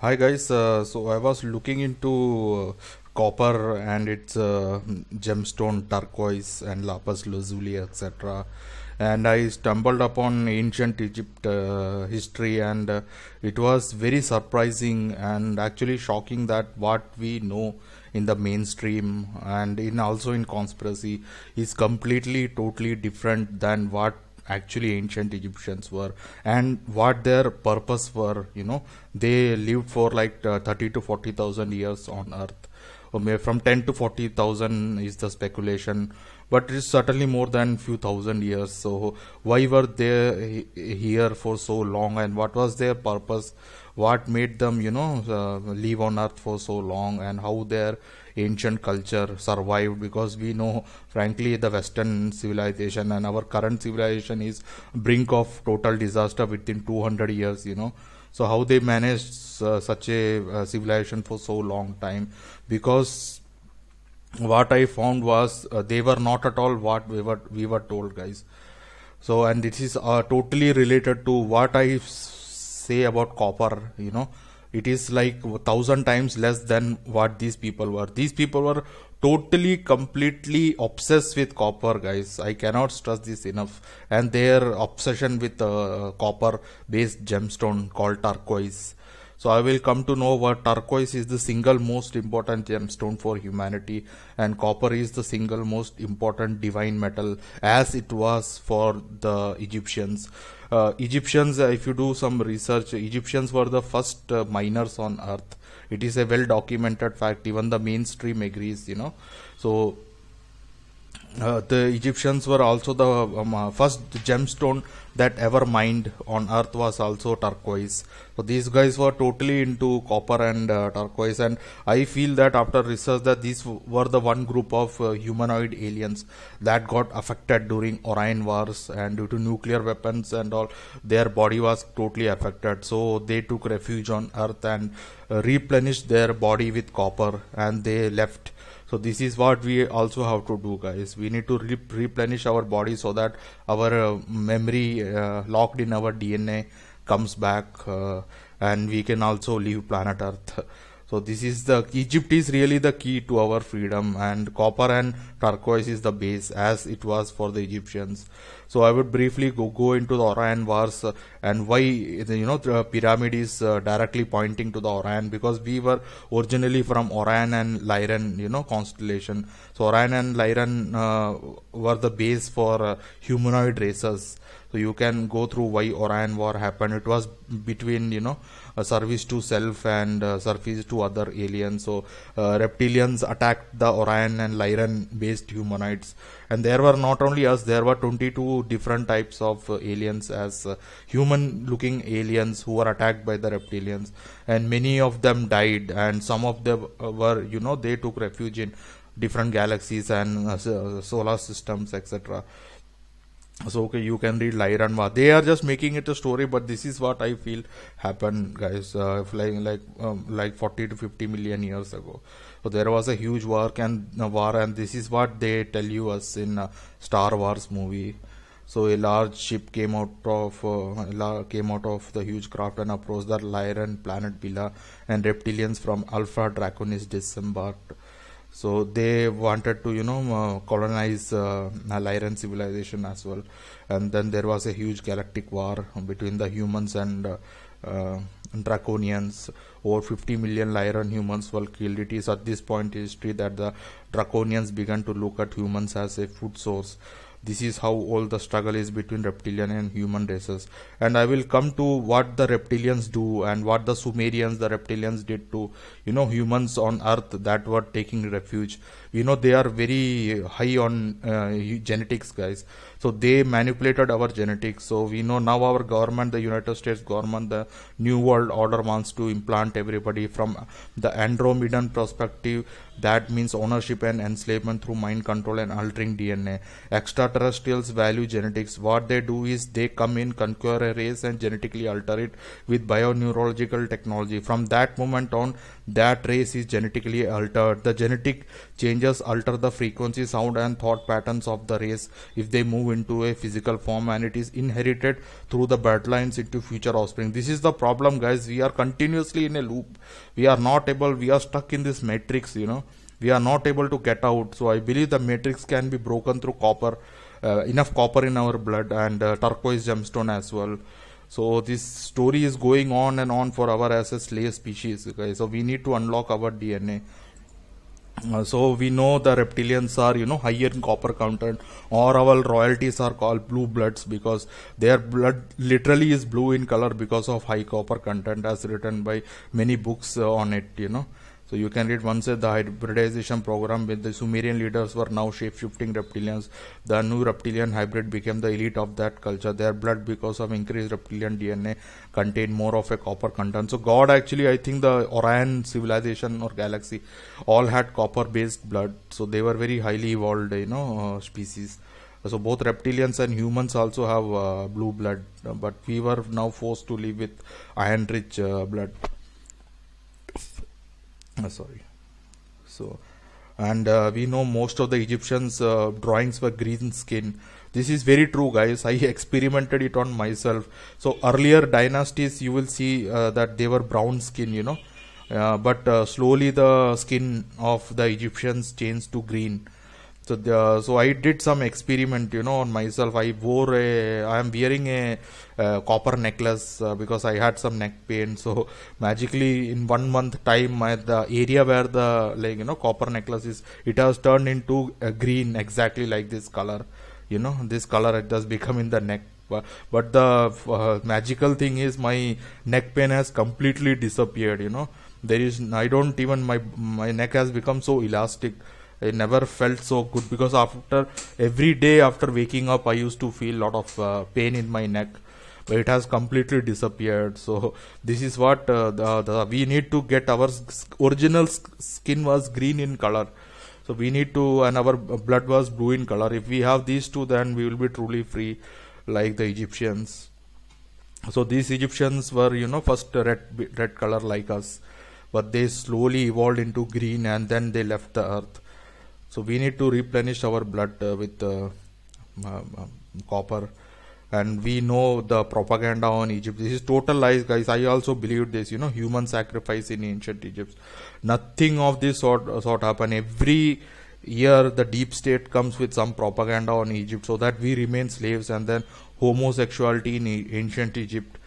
hi guys uh, so i was looking into uh, copper and its uh, gemstone turquoise and lapis lazuli etc and i stumbled upon ancient egypt uh, history and uh, it was very surprising and actually shocking that what we know in the mainstream and in also in conspiracy is completely totally different than what actually ancient Egyptians were and what their purpose were. You know, they lived for like uh, 30 to 40,000 years on earth. Um, from 10 to 40,000 is the speculation, but it's certainly more than few thousand years. So why were they here for so long and what was their purpose? What made them, you know, uh, live on earth for so long and how their ancient culture survived because we know frankly the western civilization and our current civilization is brink of total disaster within 200 years you know so how they managed uh, such a uh, civilization for so long time because what i found was uh, they were not at all what we were we were told guys so and this is uh, totally related to what i say about copper you know it is like thousand times less than what these people were these people were totally completely obsessed with copper guys i cannot stress this enough and their obsession with uh, copper based gemstone called turquoise so i will come to know what turquoise is the single most important gemstone for humanity and copper is the single most important divine metal as it was for the egyptians uh, Egyptians, uh, if you do some research, Egyptians were the first uh, miners on earth. It is a well documented fact. Even the mainstream agrees, you know. So uh, the Egyptians were also the um, uh, first gemstone that ever mined on earth was also turquoise so these guys were totally into copper and uh, turquoise and i feel that after research that these were the one group of uh, humanoid aliens that got affected during orion wars and due to nuclear weapons and all their body was totally affected so they took refuge on earth and uh, replenished their body with copper and they left so this is what we also have to do guys we need to re replenish our body so that our uh, memory uh, locked in our dna comes back uh, and we can also leave planet earth so this is the Egypt is really the key to our freedom and copper and turquoise is the base as it was for the Egyptians. So I would briefly go, go into the Orion wars uh, and why you know the pyramid is uh, directly pointing to the Orion because we were originally from Orion and Lyran you know constellation. So Orion and Lyran uh, were the base for uh, humanoid races. So you can go through why Orion war happened. It was between you know service to self and service to other aliens. So uh, reptilians attacked the Orion and Lyran based humanoids. And there were not only us, there were 22 different types of uh, aliens as uh, human looking aliens who were attacked by the reptilians. And many of them died and some of them were, you know, they took refuge in different galaxies and solar systems, etc so okay you can read Lai Ranma. they are just making it a story but this is what i feel happened guys uh, flying like um, like 40 to 50 million years ago so there was a huge war and uh, war and this is what they tell you us in uh, star wars movie so a large ship came out of uh, came out of the huge craft and approached the Lyran planet Pila, and reptilians from Alpha Draconis disembarked so they wanted to you know uh, colonize uh, Lyran civilization as well and then there was a huge galactic war between the humans and uh, uh, draconians over 50 million lyran humans were killed it is at this point in history that the draconians began to look at humans as a food source this is how all the struggle is between reptilian and human races and i will come to what the reptilians do and what the sumerians the reptilians did to you know humans on earth that were taking refuge we know they are very high on uh, genetics guys so they manipulated our genetics so we know now our government the united states government the new world order wants to implant everybody from the andromedan perspective that means ownership and enslavement through mind control and altering dna extraterrestrials value genetics what they do is they come in conquer a race and genetically alter it with bioneurological technology from that moment on that race is genetically altered the genetic change Rangers alter the frequency, sound and thought patterns of the race if they move into a physical form and it is inherited through the bloodlines into future offspring. This is the problem guys. We are continuously in a loop. We are not able, we are stuck in this matrix, you know. We are not able to get out. So I believe the matrix can be broken through copper, uh, enough copper in our blood and uh, turquoise gemstone as well. So this story is going on and on for our as a slave species, guys. So we need to unlock our DNA. Uh, so we know the reptilians are you know higher in copper content or our royalties are called blue bloods because their blood literally is blue in color because of high copper content as written by many books uh, on it you know so you can read once that the hybridization program with the Sumerian leaders were now shape-shifting reptilians. The new reptilian hybrid became the elite of that culture. Their blood, because of increased reptilian DNA, contained more of a copper content. So God actually, I think the Orion civilization or galaxy all had copper-based blood. So they were very highly evolved, you know, uh, species. So both reptilians and humans also have uh, blue blood, but we were now forced to live with iron-rich uh, blood uh, sorry so and uh, we know most of the egyptians uh, drawings were green skin this is very true guys i experimented it on myself so earlier dynasties you will see uh, that they were brown skin you know uh, but uh, slowly the skin of the egyptians changed to green so the, so i did some experiment you know on myself i wore a i am wearing a copper necklace uh, because i had some neck pain so magically in one month time my the area where the like you know copper necklace is it has turned into green exactly like this color you know this color it has become in the neck but the uh, magical thing is my neck pain has completely disappeared you know there is i don't even my my neck has become so elastic I never felt so good because after every day after waking up, I used to feel a lot of uh, pain in my neck. But it has completely disappeared. So this is what uh, the, the, we need to get our original skin was green in color. So we need to and our blood was blue in color. If we have these two, then we will be truly free, like the Egyptians. So these Egyptians were you know first red red color like us, but they slowly evolved into green and then they left the earth so we need to replenish our blood uh, with uh, uh, copper and we know the propaganda on Egypt. This is total lies, guys. I also believed this. You know, human sacrifice in ancient Egypt. Nothing of this sort sort happened. Every year, the deep state comes with some propaganda on Egypt, so that we remain slaves, and then homosexuality in ancient Egypt,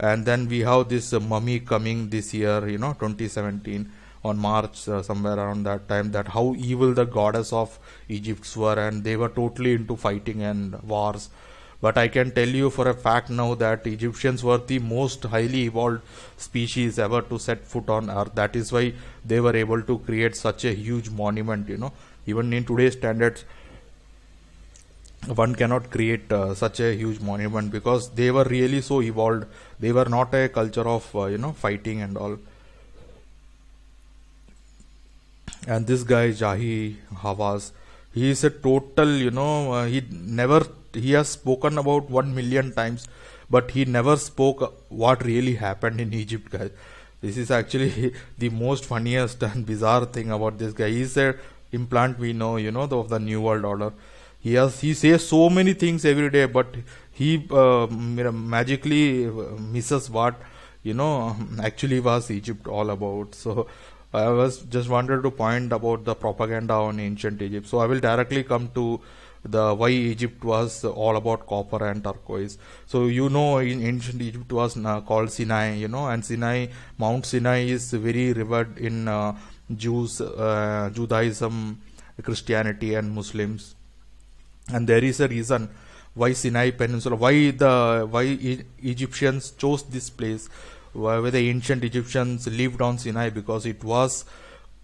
and then we have this mummy coming this year. You know, 2017 on March uh, somewhere around that time that how evil the goddess of Egypt were and they were totally into fighting and wars. But I can tell you for a fact now that Egyptians were the most highly evolved species ever to set foot on earth. That is why they were able to create such a huge monument, you know. Even in today's standards, one cannot create uh, such a huge monument because they were really so evolved. They were not a culture of, uh, you know, fighting and all and this guy Jahi Hawaz, he is a total, you know, uh, he never, he has spoken about one million times, but he never spoke what really happened in Egypt, guys. This is actually the most funniest and bizarre thing about this guy. He's said implant we know, you know, the, of the New World Order. He has, he says so many things every day, but he uh, magically misses what you know um, actually was Egypt all about. So I was just wanted to point about the propaganda on ancient Egypt. So I will directly come to the why Egypt was all about copper and turquoise. So you know, in ancient Egypt was called Sinai, you know, and Sinai, Mount Sinai is very revered in uh, Jews, uh, Judaism, Christianity, and Muslims. And there is a reason why Sinai Peninsula, why the why e Egyptians chose this place where the ancient Egyptians lived on Sinai because it was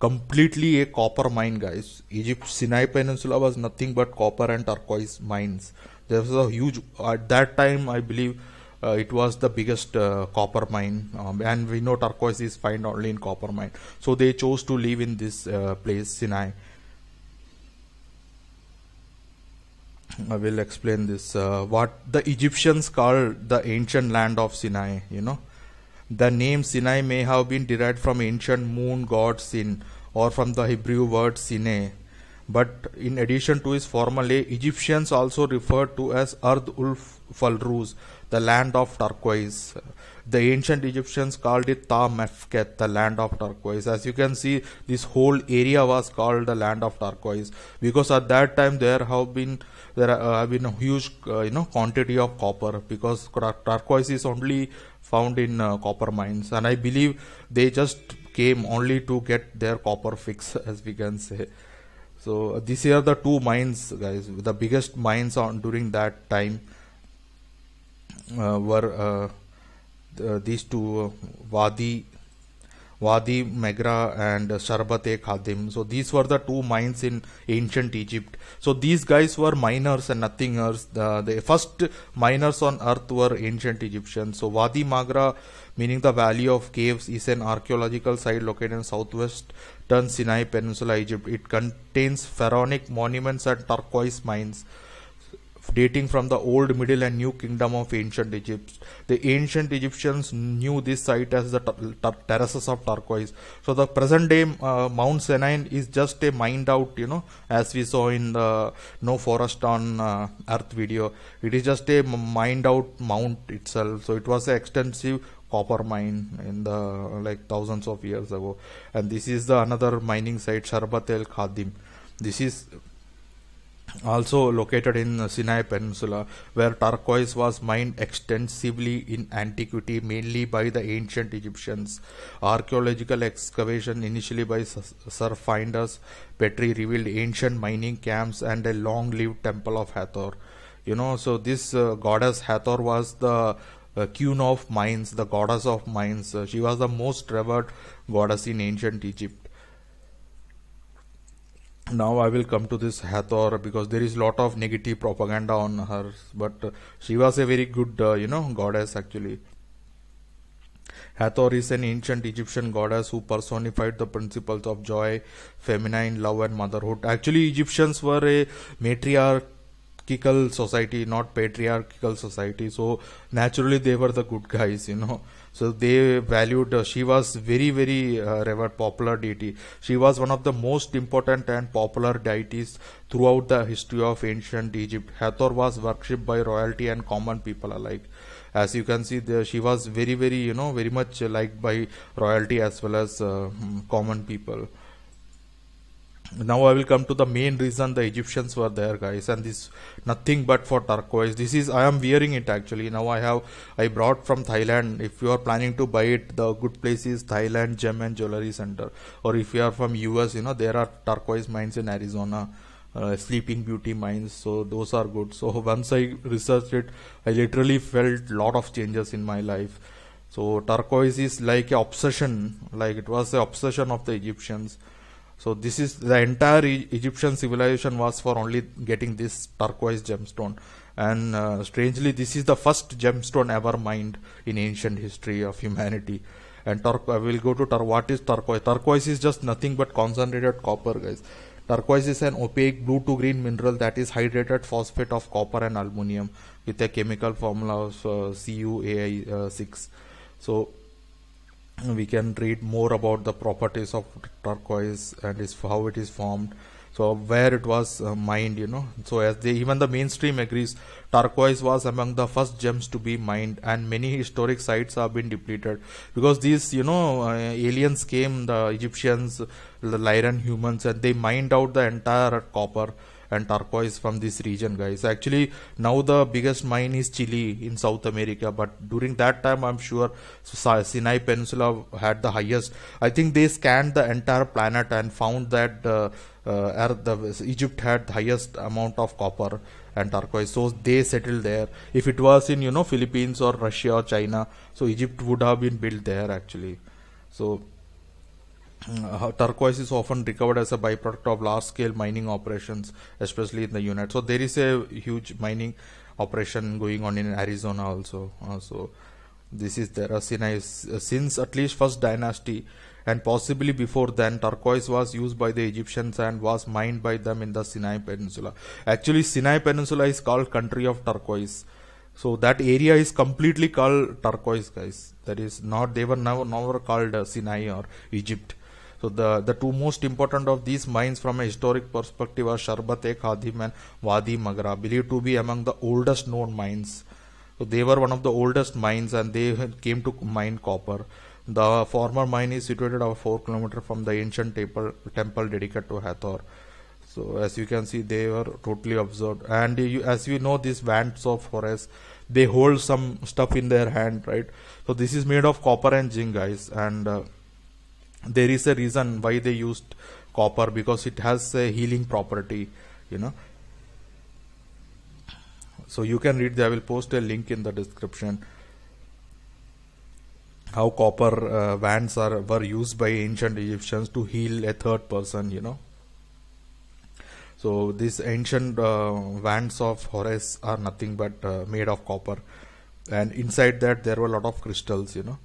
completely a copper mine guys. Egypt Sinai Peninsula was nothing but copper and turquoise mines. There was a huge at that time I believe uh, it was the biggest uh, copper mine um, and we know turquoise is found only in copper mine. So they chose to live in this uh, place Sinai. I will explain this. Uh, what the Egyptians called the ancient land of Sinai, you know, the name Sinai may have been derived from ancient moon god Sin or from the Hebrew word Sinai. But in addition to this, formal name, Egyptians also referred to as Ard ul Falruz, the land of turquoise. The ancient Egyptians called it Ta Mefket, the land of turquoise. As you can see, this whole area was called the land of turquoise because at that time there have been there uh, have been a huge uh, you know quantity of copper because turquoise is only found in uh, copper mines, and I believe they just came only to get their copper fix, as we can say. So uh, are the two mines, guys, the biggest mines on during that time uh, were uh, these two Wadi Wadi Megra and Sharbate Khadim. So these were the two mines in ancient Egypt. So these guys were miners and nothingers. The, the first miners on earth were ancient Egyptians. So Wadi Magra, meaning the Valley of Caves, is an archaeological site located in southwest Turn Sinai Peninsula, Egypt. It contains pharaonic monuments and turquoise mines dating from the Old, Middle, and New Kingdom of ancient Egypt. The ancient Egyptians knew this site as the terraces of turquoise. So the present day uh, Mount Sinai is just a mined out, you know, as we saw in the No Forest on uh, Earth video. It is just a mined out mount itself. So it was an extensive copper mine in the like thousands of years ago and this is the another mining site Sharbat el Khadim this is also located in the Sinai Peninsula, where turquoise was mined extensively in antiquity, mainly by the ancient Egyptians. Archaeological excavation, initially by surf finders, Petri revealed ancient mining camps and a long-lived temple of Hathor. You know, so this uh, goddess Hathor was the uh, queen of mines, the goddess of mines. Uh, she was the most revered goddess in ancient Egypt now I will come to this Hathor because there is lot of negative propaganda on her. But she was a very good, uh, you know, goddess actually. Hathor is an ancient Egyptian goddess who personified the principles of joy, feminine love, and motherhood. Actually, Egyptians were a matriarch hierarchical society not patriarchal society so naturally they were the good guys you know so they valued uh, she was very very uh, revered popular deity she was one of the most important and popular deities throughout the history of ancient egypt hathor was worshipped by royalty and common people alike as you can see she was very very you know very much liked by royalty as well as uh, common people now i will come to the main reason the egyptians were there guys and this nothing but for turquoise this is i am wearing it actually now i have i brought from thailand if you are planning to buy it the good place is thailand gem and jewelry center or if you are from us you know there are turquoise mines in arizona uh, sleeping beauty mines so those are good so once i researched it i literally felt lot of changes in my life so turquoise is like obsession like it was the obsession of the egyptians so this is the entire e Egyptian civilization was for only getting this turquoise gemstone. And uh, strangely, this is the first gemstone ever mined in ancient history of humanity. And turquoise, I uh, will go to tur what is turquoise? Turquoise is just nothing but concentrated copper, guys. Turquoise is an opaque blue to green mineral that is hydrated phosphate of copper and aluminium with a chemical formula of uh, CuAi6. Uh, so we can read more about the properties of turquoise and is how it is formed so where it was uh, mined you know so as they even the mainstream agrees turquoise was among the first gems to be mined and many historic sites have been depleted because these you know uh, aliens came the egyptians the lyran humans and they mined out the entire copper and turquoise from this region guys actually now the biggest mine is chile in south america but during that time i'm sure sinai peninsula had the highest i think they scanned the entire planet and found that uh, uh, the, egypt had the highest amount of copper and turquoise so they settled there if it was in you know philippines or russia or china so egypt would have been built there actually so uh, turquoise is often recovered as a byproduct of large scale mining operations, especially in the unit. So there is a huge mining operation going on in Arizona also. Uh, so this is there. Sinai. uh, since at least first dynasty and possibly before then turquoise was used by the Egyptians and was mined by them in the Sinai Peninsula. Actually Sinai Peninsula is called country of turquoise. So that area is completely called turquoise guys. That is not they were never, never called uh, Sinai or Egypt so the, the two most important of these mines from a historic perspective are Sharbat-e Khadim and Wadi Magra, believed to be among the oldest known mines. So they were one of the oldest mines and they came to mine copper. The former mine is situated about 4 km from the ancient temple, temple dedicated to Hathor. So as you can see, they were totally observed. And you, as you know, these vans of forest, they hold some stuff in their hand, right? So this is made of copper and zinc, guys. And uh, there is a reason why they used copper because it has a healing property you know so you can read i will post a link in the description how copper uh, are were used by ancient egyptians to heal a third person you know so these ancient uh, of horace are nothing but uh, made of copper and inside that there were a lot of crystals you know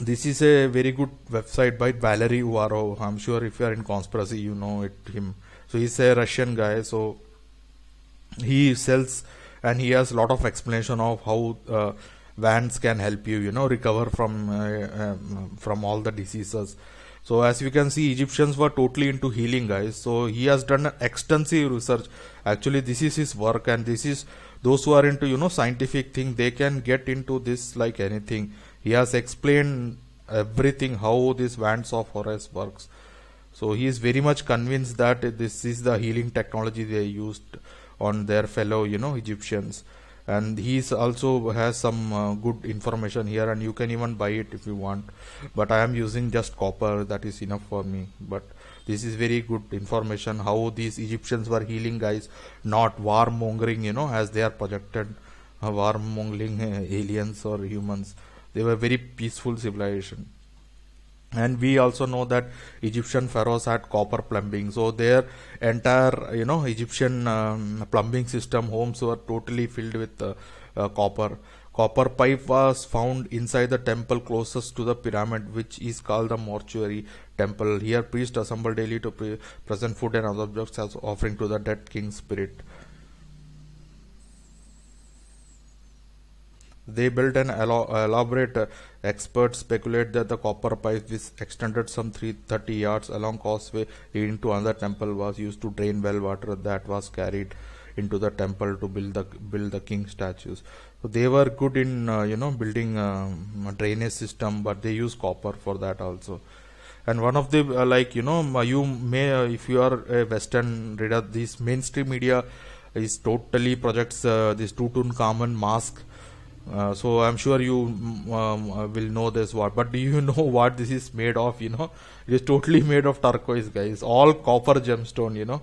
this is a very good website by Valery Uvarov. I'm sure if you are in conspiracy, you know it him. So he's a Russian guy. So he sells and he has a lot of explanation of how uh, vans can help you, you know, recover from uh, um, from all the diseases. So as you can see, Egyptians were totally into healing, guys. So he has done extensive research. Actually, this is his work, and this is those who are into you know scientific thing. They can get into this like anything he has explained everything how this Vance of Horace works. So he is very much convinced that this is the healing technology they used on their fellow, you know, Egyptians. And he also has some uh, good information here, and you can even buy it if you want. But I am using just copper; that is enough for me. But this is very good information how these Egyptians were healing guys, not warmongering, you know, as they are projected uh, warmongering uh, aliens or humans they were very peaceful civilization and we also know that egyptian pharaohs had copper plumbing so their entire you know egyptian um, plumbing system homes were totally filled with uh, uh, copper copper pipe was found inside the temple closest to the pyramid which is called the mortuary temple here priests assemble daily to pre present food and other objects as offering to the dead king's spirit They built an elaborate uh, experts speculate that the copper pipe which extended some 330 yards along causeway leading to another temple was used to drain well water that was carried into the temple to build the build the king statues so they were good in uh, you know building um, drainage system but they use copper for that also and one of the uh, like you know you may uh, if you are a western reader this mainstream media is totally projects uh, this Tutankhamun mask uh, so I'm sure you mm, um, uh, will know this what, but do you know what this is made of? You know, it is totally made of turquoise, guys. All copper gemstone. You know,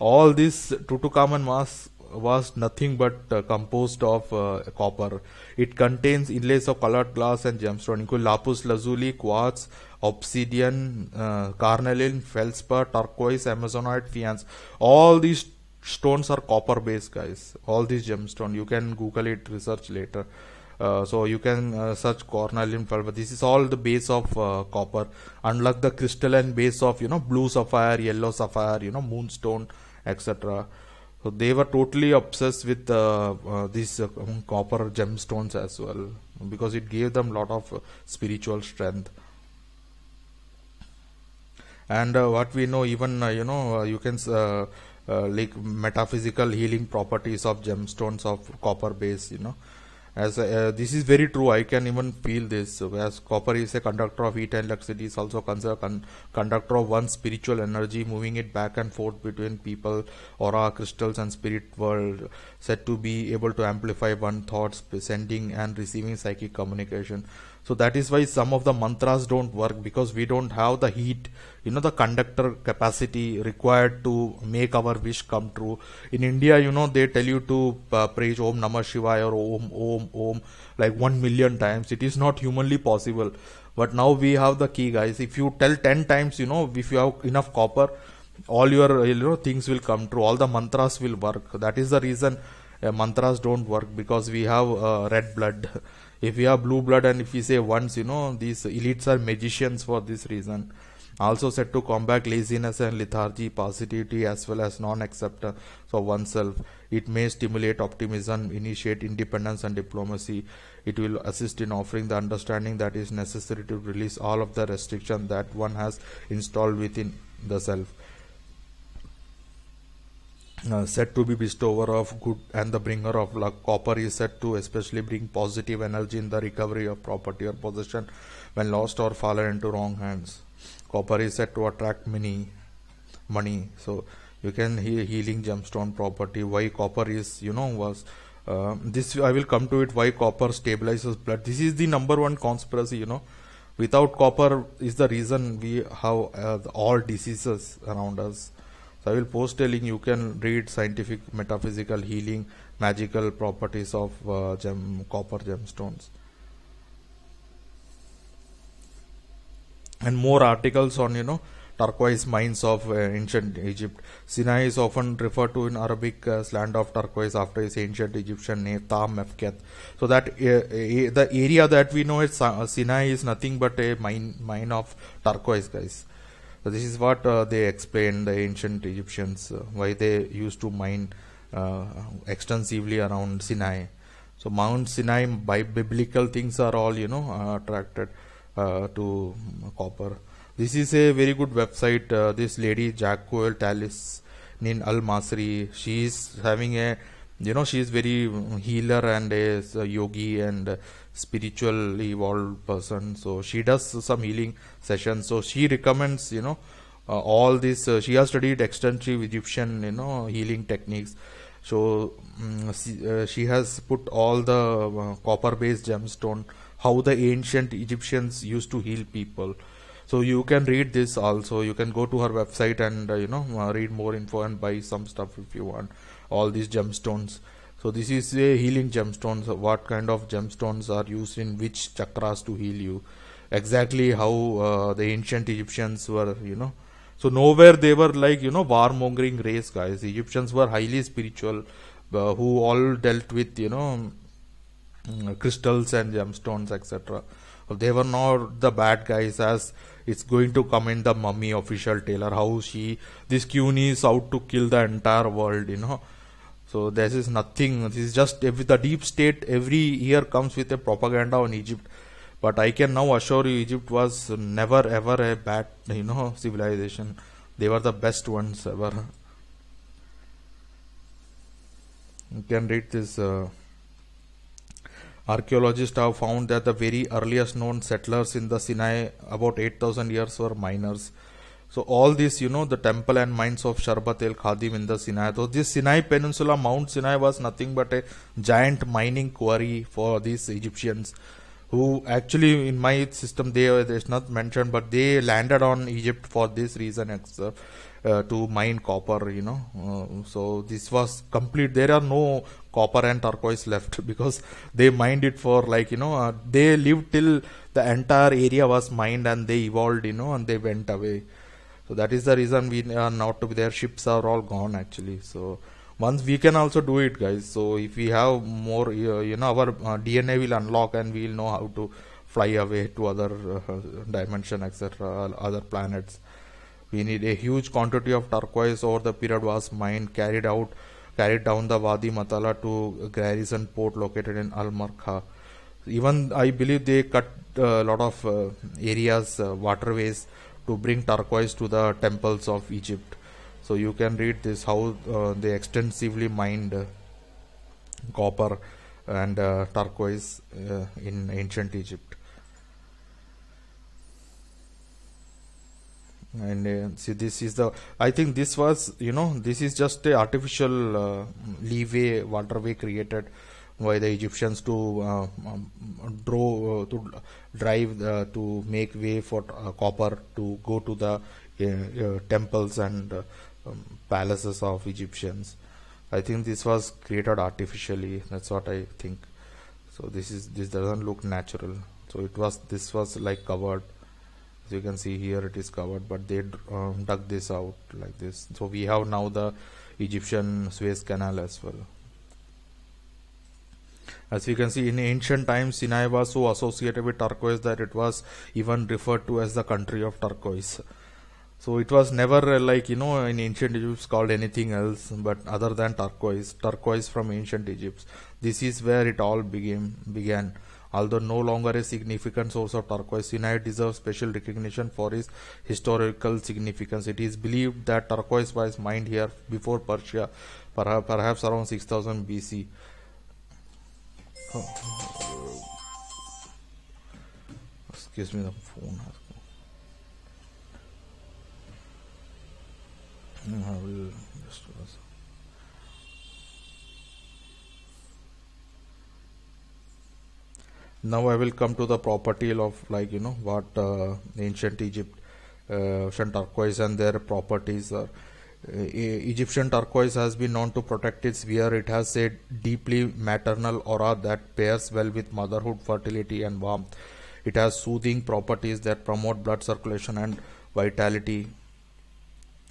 all this Tutukaman mass was nothing but uh, composed of uh, copper. It contains inlays of colored glass and gemstone, including lapis lazuli, quartz, obsidian, uh, carnelian, feldspar, turquoise, amazonite, fiance. All these stones are copper based guys all these gemstones you can google it research later uh, so you can uh, search cornelian pearl this is all the base of uh, copper unlike the crystalline base of you know blue sapphire yellow sapphire you know moonstone etc so they were totally obsessed with uh, uh, these uh, um, copper gemstones as well because it gave them lot of spiritual strength and what we know even you know you can uh, like metaphysical healing properties of gemstones of copper base you know as uh, this is very true i can even feel this As copper is a conductor of heat and electricity is also considered con conductor of one spiritual energy moving it back and forth between people aura crystals and spirit world said to be able to amplify one thoughts sending and receiving psychic communication so that is why some of the mantras don't work because we don't have the heat, you know, the conductor capacity required to make our wish come true. In India, you know, they tell you to uh, praise Om Namah Shivaya or Om Om Om like one million times. It is not humanly possible. But now we have the key, guys. If you tell ten times, you know, if you have enough copper, all your you know things will come true. All the mantras will work. That is the reason uh, mantras don't work because we have uh, red blood if we have blue blood and if we say once you know these elites are magicians for this reason also said to combat laziness and lethargy positivity as well as non-acceptance of oneself it may stimulate optimism initiate independence and diplomacy it will assist in offering the understanding that is necessary to release all of the restriction that one has installed within the self uh, said to be bestower of good and the bringer of luck. Copper is said to especially bring positive energy in the recovery of property or possession when lost or fallen into wrong hands. Copper is said to attract many money. So you can hear healing gemstone property. Why copper is you know was uh, this I will come to it. Why copper stabilizes blood. This is the number one conspiracy. You know without copper is the reason we have uh, all diseases around us so I will post a link. You can read scientific, metaphysical, healing, magical properties of uh, gem, copper gemstones. And more articles on, you know, turquoise mines of uh, ancient Egypt. Sinai is often referred to in Arabic as land of turquoise after its ancient Egyptian name Tam Mefket. So that uh, uh, the area that we know as uh, Sinai is nothing but a mine mine of turquoise, guys. So this is what uh, they explained the ancient Egyptians uh, why they used to mine uh, extensively around Sinai. So Mount Sinai by biblical things are all you know uh, attracted uh, to mm, copper. This is a very good website. Uh, this lady Jacquel Talis Nin Al Masri, she is having a you know she is very mm, healer and a yogi and spiritually evolved person so she does some healing sessions so she recommends you know uh, all this uh, she has studied extensive egyptian you know healing techniques so um, mm, she, uh, she, has put all the uh, copper based gemstone how the ancient egyptians used to heal people so you can read this also you can go to her website and uh, you know uh, read more info and buy some stuff if you want all these gemstones so this is a healing gemstones. What kind of gemstones are used in which chakras to heal you? Exactly how uh, the ancient Egyptians were, you know. So nowhere they were like you know warmongering race guys. The Egyptians were highly spiritual, uh, who all dealt with you know mm, crystals and gemstones etc. They were not the bad guys as it's going to come in the mummy official tailor. how she this cune is out to kill the entire world you know so this is nothing. This is just with the deep state every year comes with a propaganda on Egypt. But I can now assure you, Egypt was never ever a bad, you know, civilization. They were the best ones ever. You can read this. Uh, Archaeologists have found that the very earliest known settlers in the Sinai, about 8,000 years, were miners. So all this, you know, the temple and mines of Sharbat el Khadim in the Sinai. So this Sinai Peninsula, Mount Sinai was nothing but a giant mining quarry for these Egyptians who actually in my system they it's not mentioned but they landed on Egypt for this reason except, uh, to mine copper you know uh, so this was complete there are no copper and turquoise left because they mined it for like you know uh, they lived till the entire area was mined and they evolved you know and they went away so that is the reason we are not to be there ships are all gone actually so once we can also do it guys so if we have more uh, you know our uh, dna will unlock and we will know how to fly away to other uh, dimension etc other planets we need a huge quantity of turquoise Over the period was mined carried out carried down the wadi matala to garrison port located in al markha even i believe they cut a uh, lot of uh, areas uh, waterways to bring turquoise to the temples of Egypt. So you can read this how uh, they extensively mined uh, copper and uh, turquoise uh, in ancient Egypt. And uh, see, this is the. I think this was, you know, this is just a artificial uh, leeway, waterway created why the Egyptians to uh, um, draw uh, to drive to make way for uh, copper to go to the uh, temples and um, palaces of Egyptians. I think this was created artificially. That's what I think. So this is this doesn't look natural. So it was this was like covered. As you can see here, it is covered, but they um, dug this out like this. So we have now the Egyptian Suez Canal as well. As we can see in ancient times, Sinai was so associated with turquoise that it was even referred to as the country of turquoise. So it was never uh, like you know in ancient Egypt called anything else but other than turquoise, turquoise from ancient Egypt. This is where it all began. began. Although no longer a significant source of turquoise, Sinai deserves special recognition for its historical significance. It is believed that turquoise was mined here before Persia, perhaps around 6000 BC. Excuse me, the phone has gone. I will just was. Now I will come to the property of like you know what uh, ancient Egypt, uh, ancient turquoise and their properties are. Uh, Egyptian turquoise has been known to protect its wearer. It has a deeply maternal aura that pairs well with motherhood, fertility, and warmth. It has soothing properties that promote blood circulation and vitality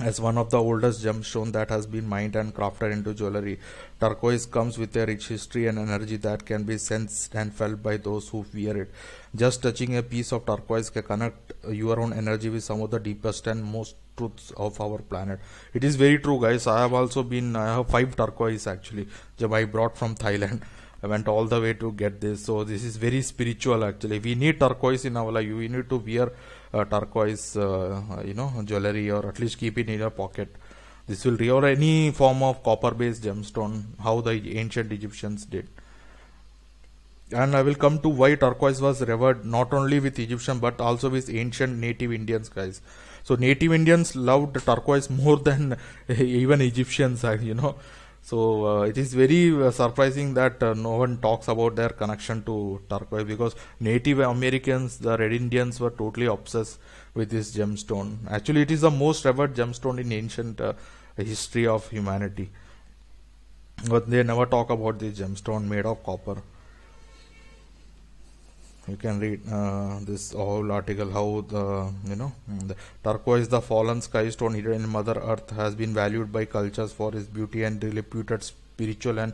as one of the oldest gemstones that has been mined and crafted into jewelry. Turquoise comes with a rich history and energy that can be sensed and felt by those who wear it. Just touching a piece of turquoise can connect your own energy with some of the deepest and most truths of our planet. It is very true, guys. I have also been, I have five turquoise actually, which I brought from Thailand. I went all the way to get this. So this is very spiritual actually. We need turquoise in our life. We need to wear uh, turquoise, uh, uh, you know, jewelry or at least keep it in your pocket. This will or any form of copper-based gemstone, how the ancient Egyptians did and I will come to why turquoise was revered not only with Egyptian but also with ancient native Indians guys. So native Indians loved turquoise more than even Egyptians, you know. So uh, it is very uh, surprising that uh, no one talks about their connection to turquoise because Native Americans, the Red Indians, were totally obsessed with this gemstone. Actually, it is the most revered gemstone in ancient uh, history of humanity. But they never talk about this gemstone made of copper you can read uh, this whole article how the you know the turquoise the fallen sky stone hidden in mother earth has been valued by cultures for its beauty and reputed spiritual and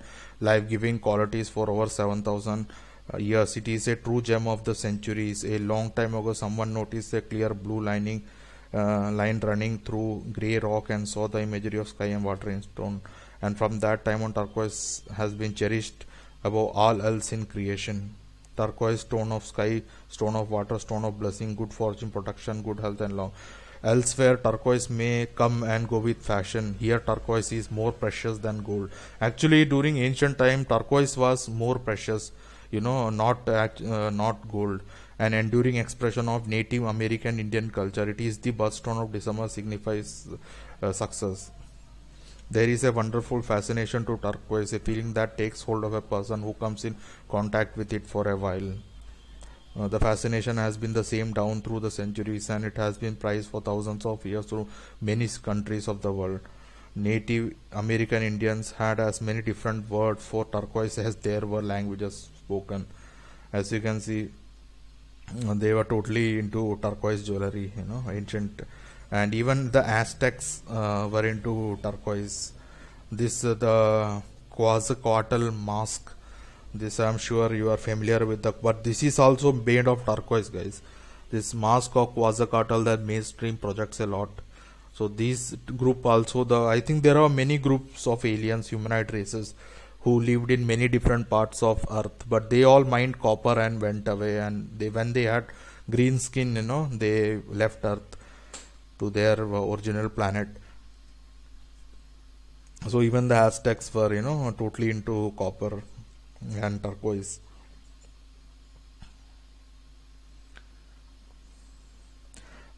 life-giving qualities for over 7000 uh, years it is a true gem of the centuries a long time ago someone noticed a clear blue lining uh, line running through gray rock and saw the imagery of sky and water in stone and from that time on turquoise has been cherished above all else in creation turquoise, stone of sky, stone of water, stone of blessing, good fortune, protection, good health, and long. Elsewhere, turquoise may come and go with fashion. Here, turquoise is more precious than gold. Actually, during ancient time, turquoise was more precious, you know, not uh, not gold. An enduring expression of Native American Indian culture. It is the birthstone of December, signifies uh, success. There is a wonderful fascination to turquoise, a feeling that takes hold of a person who comes in contact with it for a while. Uh, the fascination has been the same down through the centuries and it has been prized for thousands of years through many countries of the world. Native American Indians had as many different words for turquoise as there were languages spoken. As you can see, uh, they were totally into turquoise jewelry, you know, ancient and even the Aztecs uh, were into turquoise. This uh, the Quetzalcoatl mask. This I'm sure you are familiar with the, but this is also made of turquoise, guys. This mask of Quetzalcoatl that mainstream projects a lot. So this group also the I think there are many groups of aliens, humanoid races who lived in many different parts of earth but they all mined copper and went away and they when they had green skin you know they left earth to their uh, original planet. So even the Aztecs were, you know, totally into copper and turquoise.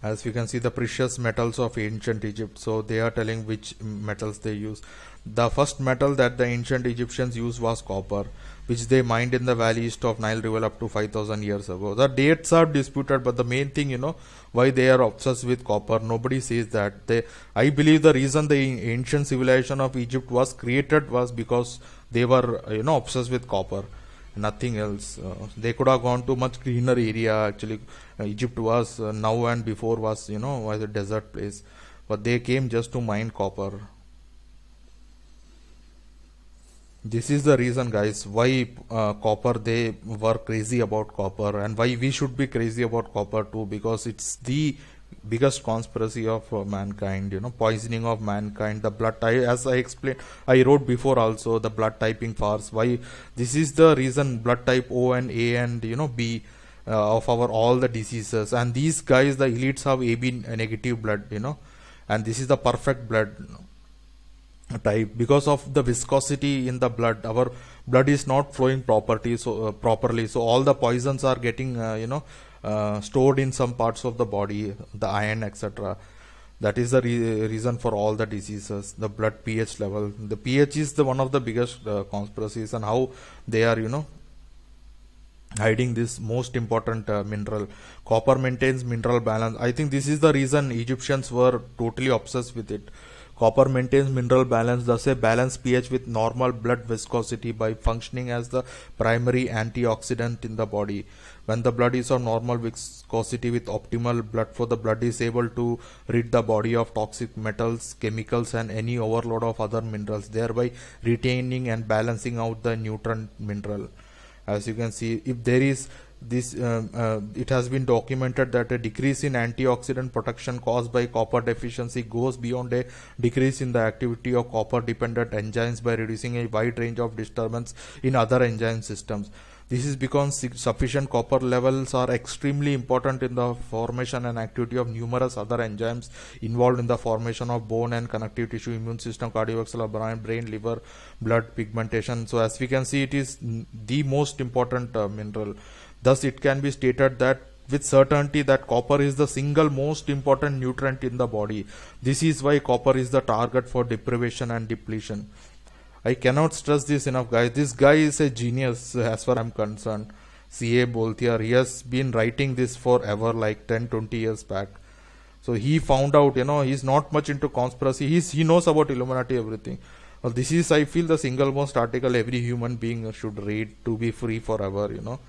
as we can see the precious metals of ancient Egypt. So they are telling which metals they use. The first metal that the ancient Egyptians used was copper which they mined in the valley east of Nile River up to 5000 years ago. The dates are disputed, but the main thing, you know, why they are obsessed with copper, nobody says that. They, I believe the reason the ancient civilization of Egypt was created was because they were, you know, obsessed with copper, nothing else. Uh, they could have gone to much greener area. Actually, uh, Egypt was uh, now and before was, you know, was a desert place, but they came just to mine copper this is the reason guys why uh, copper they were crazy about copper and why we should be crazy about copper too because it's the biggest conspiracy of uh, mankind you know poisoning of mankind the blood type as i explained i wrote before also the blood typing farce why this is the reason blood type o and a and you know b uh, of our all the diseases and these guys the elites have ab negative blood you know and this is the perfect blood you know type because of the viscosity in the blood our blood is not flowing properly so uh, properly so all the poisons are getting uh, you know uh, stored in some parts of the body the iron etc that is the re reason for all the diseases the blood ph level the ph is the one of the biggest uh, conspiracies and how they are you know hiding this most important uh, mineral copper maintains mineral balance i think this is the reason egyptians were totally obsessed with it Copper maintains mineral balance, thus a balanced pH with normal blood viscosity by functioning as the primary antioxidant in the body. When the blood is of normal viscosity with optimal blood flow, the blood is able to rid the body of toxic metals, chemicals and any overload of other minerals, thereby retaining and balancing out the nutrient mineral. As you can see, if there is this um, uh, it has been documented that a decrease in antioxidant protection caused by copper deficiency goes beyond a decrease in the activity of copper dependent enzymes by reducing a wide range of disturbance in other enzyme systems this is because sufficient copper levels are extremely important in the formation and activity of numerous other enzymes involved in the formation of bone and connective tissue, immune system, cardiovascular, brain, brain liver, blood, pigmentation. So as we can see, it is the most important uh, mineral. Thus, it can be stated that with certainty that copper is the single most important nutrient in the body. This is why copper is the target for deprivation and depletion. I cannot stress this enough, guys. This guy is a genius as far as I'm concerned. C.A. Bolthier, he has been writing this forever, like 10 20 years back. So he found out, you know, he's not much into conspiracy. He's, he knows about Illuminati, everything. Well, this is, I feel, the single most article every human being should read to be free forever, you know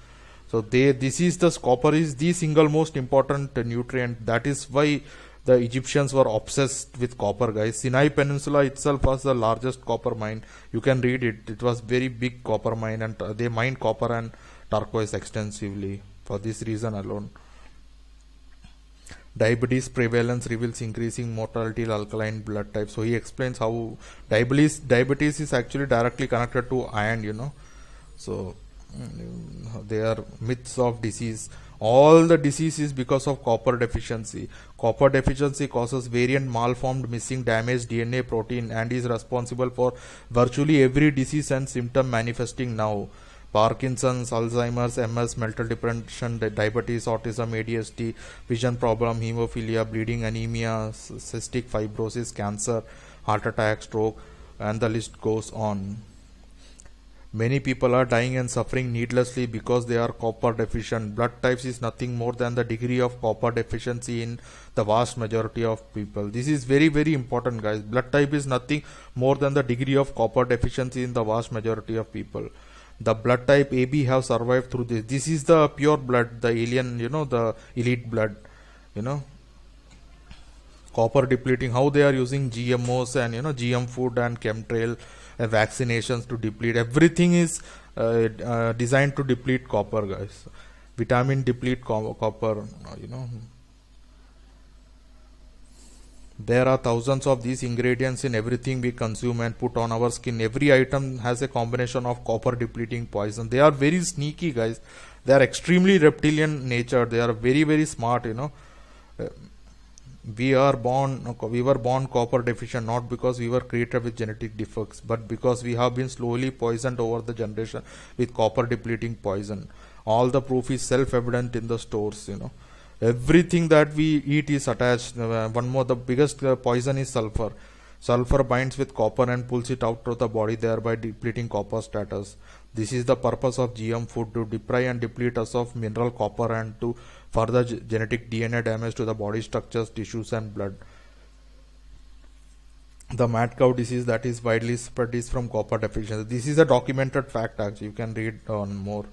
so they this is the copper is the single most important nutrient that is why the Egyptians were obsessed with copper guys Sinai Peninsula itself was the largest copper mine you can read it it was very big copper mine and uh, they mined copper and turquoise extensively for this reason alone diabetes prevalence reveals increasing mortality in alkaline blood type so he explains how diabetes diabetes is actually directly connected to iron you know so they are myths of disease all the disease is because of copper deficiency copper deficiency causes variant malformed missing damaged dna protein and is responsible for virtually every disease and symptom manifesting now Parkinson's, Alzheimer's, MS, mental depression, diabetes, autism, ADHD, vision problem, hemophilia, bleeding anemia, cystic fibrosis, cancer, heart attack, stroke, and the list goes on. Many people are dying and suffering needlessly because they are copper deficient. Blood types is nothing more than the degree of copper deficiency in the vast majority of people. This is very very important guys. Blood type is nothing more than the degree of copper deficiency in the vast majority of people. The blood type AB have survived through this. This is the pure blood, the alien, you know, the elite blood, you know copper depleting how they are using gmos and you know gm food and chemtrail uh, vaccinations to deplete everything is uh, uh, designed to deplete copper guys vitamin deplete copper you know there are thousands of these ingredients in everything we consume and put on our skin every item has a combination of copper depleting poison they are very sneaky guys they are extremely reptilian nature they are very very smart you know we are born we were born copper deficient not because we were created with genetic defects but because we have been slowly poisoned over the generation with copper depleting poison all the proof is self evident in the stores you know everything that we eat is attached uh, one more the biggest uh, poison is sulfur sulfur binds with copper and pulls it out of the body thereby depleting copper status this is the purpose of GM food to deprive and deplete us of mineral copper and to further genetic DNA damage to the body structures, tissues and blood. The mad cow disease that is widely spread is from copper deficiency. This is a documented fact actually you can read on more.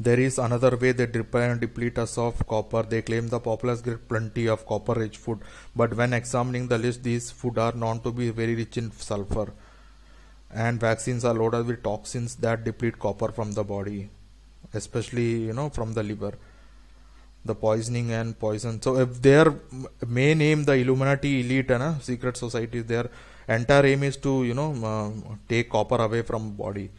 There is another way they deprive and deplete us of copper. They claim the populace get plenty of copper rich food, but when examining the list, these food are known to be very rich in sulfur and vaccines are loaded with toxins that deplete copper from the body especially you know from the liver the poisoning and poison so if their main aim the illuminati elite and a secret society their entire aim is to you know uh, take copper away from body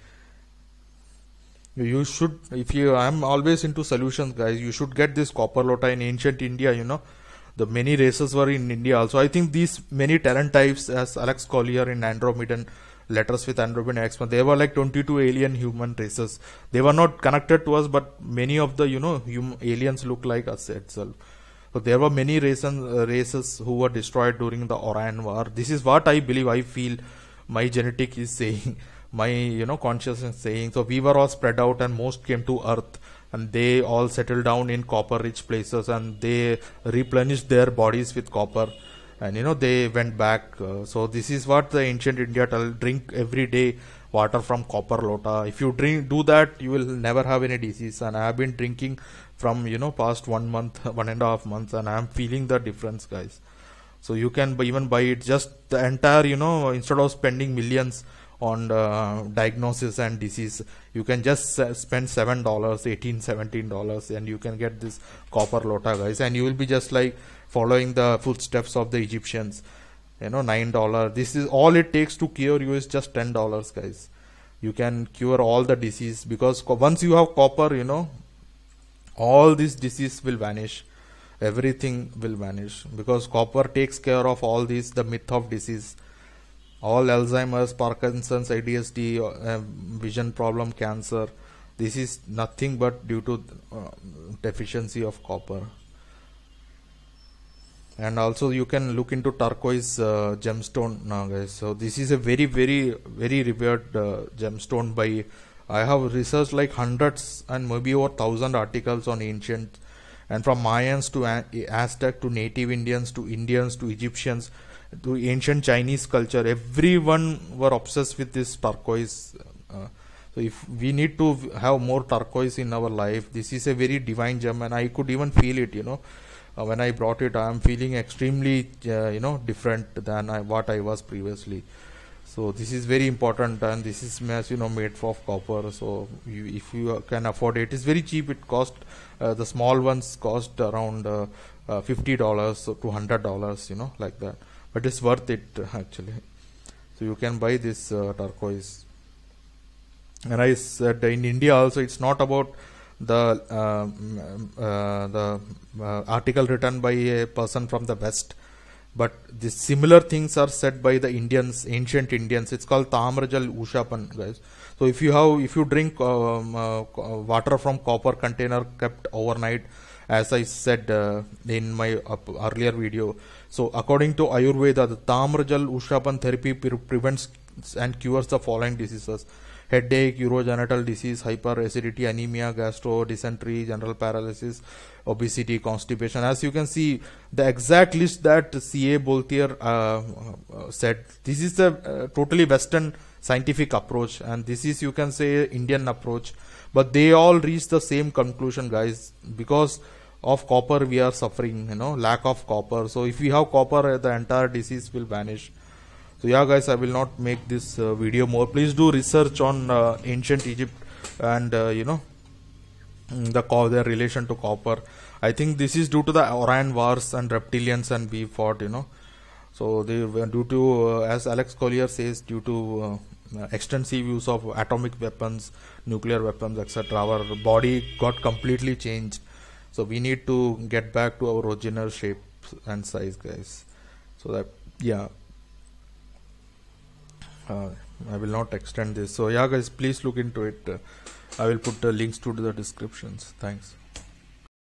you should if you i'm always into solutions guys you should get this copper lota in ancient india you know the many races were in india also i think these many talent types as alex collier in andromeda letters with Androbin X1. There were like 22 alien human races. They were not connected to us, but many of the, you know, hum- aliens look like us itself. So there were many races, uh, races who were destroyed during the Orion War. This is what I believe, I feel my genetic is saying, my, you know, consciousness saying. So we were all spread out and most came to Earth and they all settled down in copper rich places and they replenished their bodies with copper and you know they went back uh, so this is what the ancient india tell drink every day water from copper lota if you drink do that you will never have any disease and i have been drinking from you know past one month one and a half months and i am feeling the difference guys so you can even buy it just the entire you know instead of spending millions on uh, diagnosis and disease you can just spend seven dollars 18 17 dollars and you can get this copper lota guys and you will be just like following the footsteps of the Egyptians. You know, nine dollar. This is all it takes to cure you is just ten dollars, guys. You can cure all the disease because once you have copper, you know, all this disease will vanish. Everything will vanish because copper takes care of all these, the myth of disease all Alzheimer's, Parkinson's, ADHD, uh, um, vision problem, cancer. This is nothing but due to uh, deficiency of copper and also you can look into turquoise uh, gemstone now guys so this is a very very very revered uh, gemstone by i have researched like hundreds and maybe over thousand articles on ancient and from mayans to aztec to native indians to indians to egyptians to ancient chinese culture everyone were obsessed with this turquoise uh, so if we need to have more turquoise in our life this is a very divine gem and i could even feel it you know uh, when I brought it, I am feeling extremely, uh, you know, different than I, what I was previously. So this is very important, and this is, as you know, made of copper. So you, if you uh, can afford it, it's very cheap. It cost uh, the small ones cost around uh, uh, fifty dollars to hundred dollars, you know, like that. But it's worth it actually. So you can buy this turquoise. And I said in India also, it's not about the uh, uh, the uh, article written by a person from the West but the similar things are said by the Indians, ancient Indians. It's called Tamrajal Ushapan, guys. So if you have, if you drink um, uh, water from copper container kept overnight, as I said uh, in my uh, earlier video. So according to Ayurveda, the Tamrajal Ushapan therapy prevents and cures the following diseases: headache, urogenital disease, hyperacidity, anemia, gastro, dysentery, general paralysis, obesity, constipation. As you can see, the exact list that C.A. Boltier uh, uh, said, this is a uh, totally Western scientific approach and this is, you can say, Indian approach. But they all reach the same conclusion, guys, because of copper we are suffering you know lack of copper so if we have copper the entire disease will vanish so yeah guys i will not make this uh, video more please do research on uh, ancient egypt and uh, you know mm, the their relation to copper i think this is due to the orion wars and reptilians and we fought you know so they due to as alex collier says due to uh, extensive use of atomic weapons, nuclear weapons, etc. Our body got completely changed. So we need to get back to our original shape and size, guys. So that, yeah uh, I will not extend this so yeah guys please look into it uh, I will put the uh, links to the descriptions thanks